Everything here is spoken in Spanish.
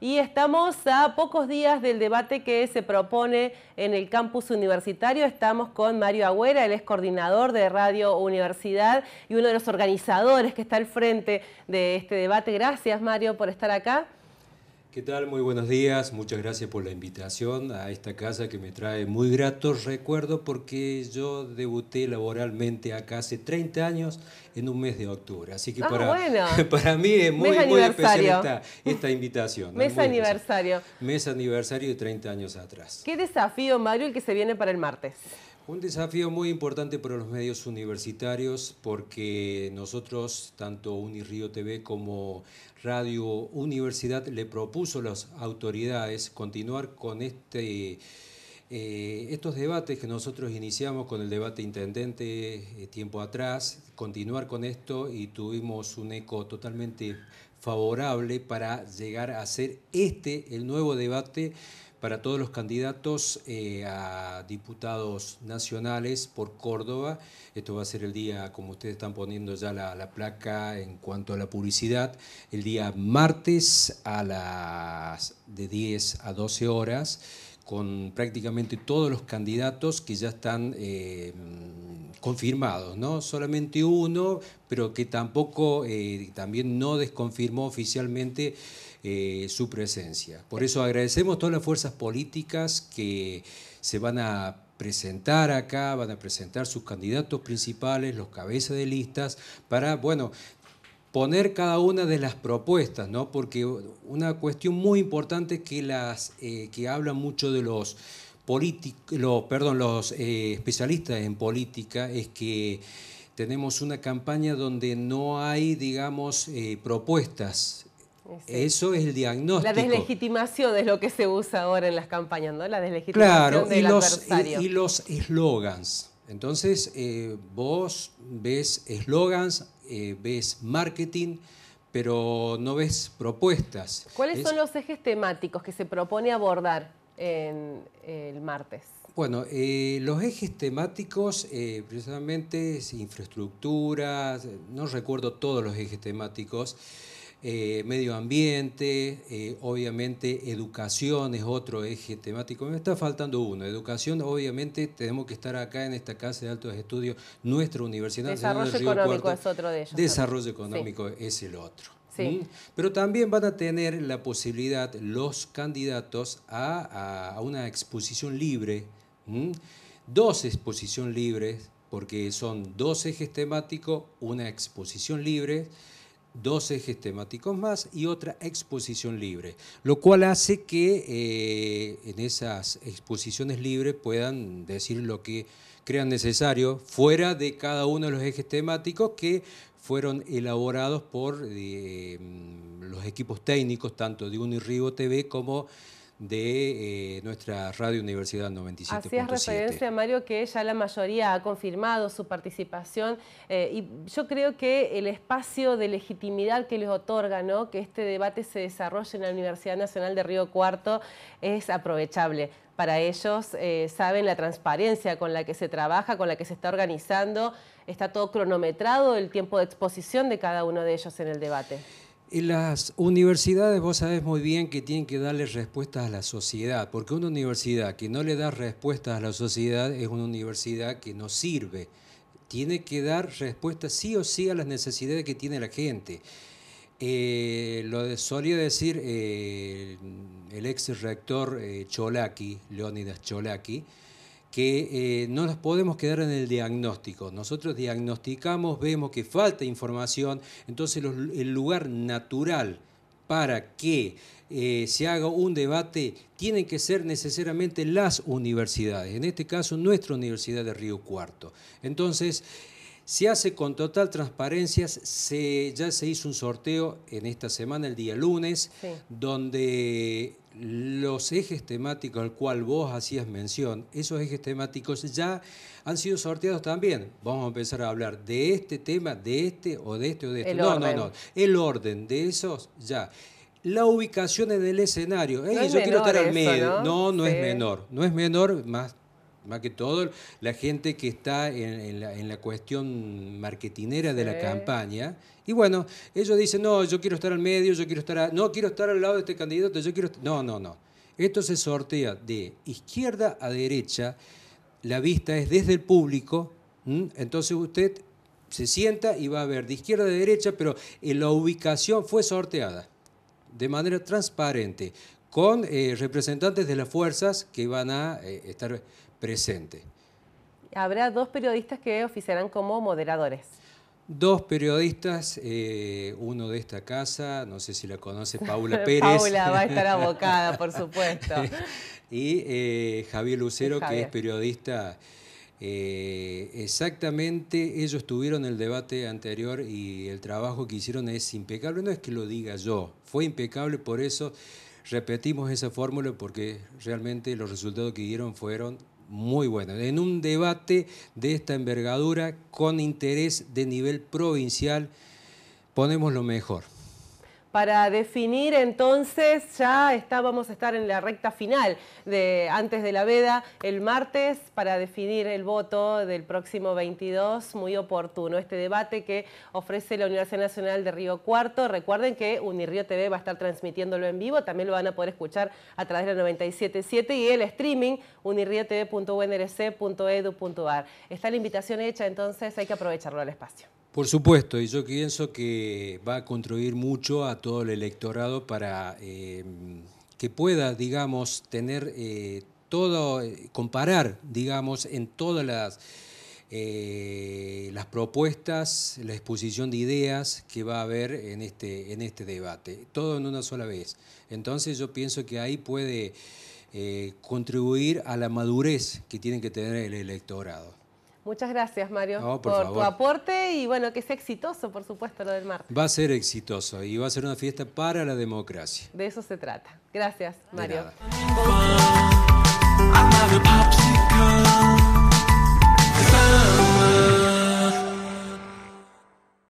Y estamos a pocos días del debate que se propone en el campus universitario. Estamos con Mario Agüera, el es coordinador de Radio Universidad y uno de los organizadores que está al frente de este debate. Gracias, Mario, por estar acá. ¿Qué tal? Muy buenos días. Muchas gracias por la invitación a esta casa que me trae muy gratos recuerdos porque yo debuté laboralmente acá hace 30 años en un mes de octubre. Así que ah, para, para mí es muy, muy especial esta, invitación. Mes aniversario. Mes aniversario de 30 años atrás. ¿Qué desafío, Mario, el que se viene para el martes? Un desafío muy importante para los medios universitarios porque nosotros, tanto Unirío TV como Radio Universidad, le propuso a las autoridades continuar con este... Eh, estos debates que nosotros iniciamos con el debate intendente eh, tiempo atrás, continuar con esto y tuvimos un eco totalmente favorable para llegar a ser este el nuevo debate para todos los candidatos eh, a diputados nacionales por Córdoba. Esto va a ser el día, como ustedes están poniendo ya la, la placa en cuanto a la publicidad, el día martes a las de 10 a 12 horas con prácticamente todos los candidatos que ya están eh, confirmados, ¿no? Solamente uno, pero que tampoco, eh, también no desconfirmó oficialmente eh, su presencia. Por eso agradecemos todas las fuerzas políticas que se van a presentar acá, van a presentar sus candidatos principales, los cabezas de listas, para, bueno, Poner cada una de las propuestas, ¿no? porque una cuestión muy importante que, las, eh, que hablan mucho de los, los, perdón, los eh, especialistas en política es que tenemos una campaña donde no hay, digamos, eh, propuestas. Eso es el diagnóstico. La deslegitimación es lo que se usa ahora en las campañas, ¿no? La deslegitimación del y los, adversario. Y los eslogans. Entonces, vos ves eslogans eh, ves marketing, pero no ves propuestas. ¿Cuáles son los ejes temáticos que se propone abordar en el martes? Bueno, eh, los ejes temáticos, eh, precisamente, es infraestructura, no recuerdo todos los ejes temáticos, eh, medio ambiente, eh, obviamente educación es otro eje temático. Me está faltando uno. Educación, obviamente, tenemos que estar acá en esta Casa de Altos Estudios, nuestra Universidad Desarrollo Económico es otro de ellos. Desarrollo económico es el otro. Pero también van a tener la posibilidad los candidatos a, una exposición libre, dos exposiciones libres, porque son dos ejes temáticos, una exposición libre dos ejes temáticos más y otra exposición libre, lo cual hace que eh, en esas exposiciones libres puedan decir lo que crean necesario fuera de cada uno de los ejes temáticos que fueron elaborados por eh, los equipos técnicos tanto de Unirribo TV como de eh, nuestra Radio Universidad 97. Hacías referencia, Mario, que ya la mayoría ha confirmado su participación eh, y yo creo que el espacio de legitimidad que les otorga, que este debate se desarrolle en la Universidad Nacional de Río Cuarto es aprovechable para ellos, eh, saben la transparencia con la que se trabaja, con la que se está organizando, está todo cronometrado el tiempo de exposición de cada uno de ellos en el debate. Y las universidades, vos sabés muy bien que tienen que darle respuestas a la sociedad, porque una universidad que no le da respuestas a la sociedad es una universidad que no sirve. Tiene que dar respuestas sí o sí a las necesidades que tiene la gente. Eh, lo solía decir eh, el ex rector eh, Cholaki, Leonidas Cholaki, que eh, no nos podemos quedar en el diagnóstico. Nosotros diagnosticamos, vemos que falta información, entonces el lugar natural para que eh, se haga un debate tienen que ser necesariamente las universidades, en este caso nuestra Universidad de Río Cuarto. Entonces, se hace con total transparencia, se, ya se hizo un sorteo en esta semana, el día lunes, donde los ejes temáticos al cual vos hacías mención, esos ejes temáticos ya han sido sorteados también. Vamos a empezar a hablar de este tema, de este o de este o de este. no, no, no. El orden de esos ya. La ubicación en el escenario. no yo quiero estar al medio. no, no, es menor. No es menor, más más que todo, la gente que está en, la, cuestión marketinera de la campaña. Y bueno, ellos dicen, no, yo quiero estar al medio, yo quiero estar, no quiero estar al lado de este candidato, yo quiero... No, no, no. Esto se sortea de izquierda a derecha, la vista es desde el público, entonces usted se sienta y va a ver de izquierda a derecha, pero eh, la ubicación fue sorteada de manera transparente, con eh, representantes de las fuerzas que van a eh, estar presente. Habrá dos periodistas que oficiarán como moderadores. Dos periodistas, eh, uno de esta casa, no sé si la conoce, Paula Pérez. Paula va a estar abocada, por supuesto. y eh, Javier Lucero, que es periodista. Eh, exactamente, ellos tuvieron el debate anterior y el trabajo que hicieron es impecable. No es que lo diga yo, fue impecable, por eso repetimos esa fórmula porque realmente los resultados que dieron fueron muy bueno. En un debate de esta envergadura con interés de nivel provincial, ponemos lo mejor para definir entonces, ya está, vamos a estar en la recta final de antes de la veda el martes para definir el voto del próximo 22, muy oportuno este debate que ofrece la Universidad Nacional de Río Cuarto. Recuerden que Unirío TV va a estar transmitiéndolo en vivo, también lo van a poder escuchar a través de la 977 y el streaming unirriotv.unrc.edu.ar. E está la invitación hecha, entonces hay que aprovecharlo al espacio. Por supuesto, y yo pienso que va a contribuir mucho a todo el electorado para eh, que pueda, digamos, tener eh, todo, eh, comparar, digamos, en todas las, las propuestas, la exposición de ideas que va a haber en este, en este debate, todo en una sola vez. Entonces yo pienso que ahí puede contribuir a la madurez que tiene que tener el electorado. Muchas gracias, Mario, por, tu aporte y bueno, que sea exitoso, por supuesto, lo del martes. Va a ser exitoso y va a ser una fiesta para la democracia. De eso se trata. Gracias, Mario.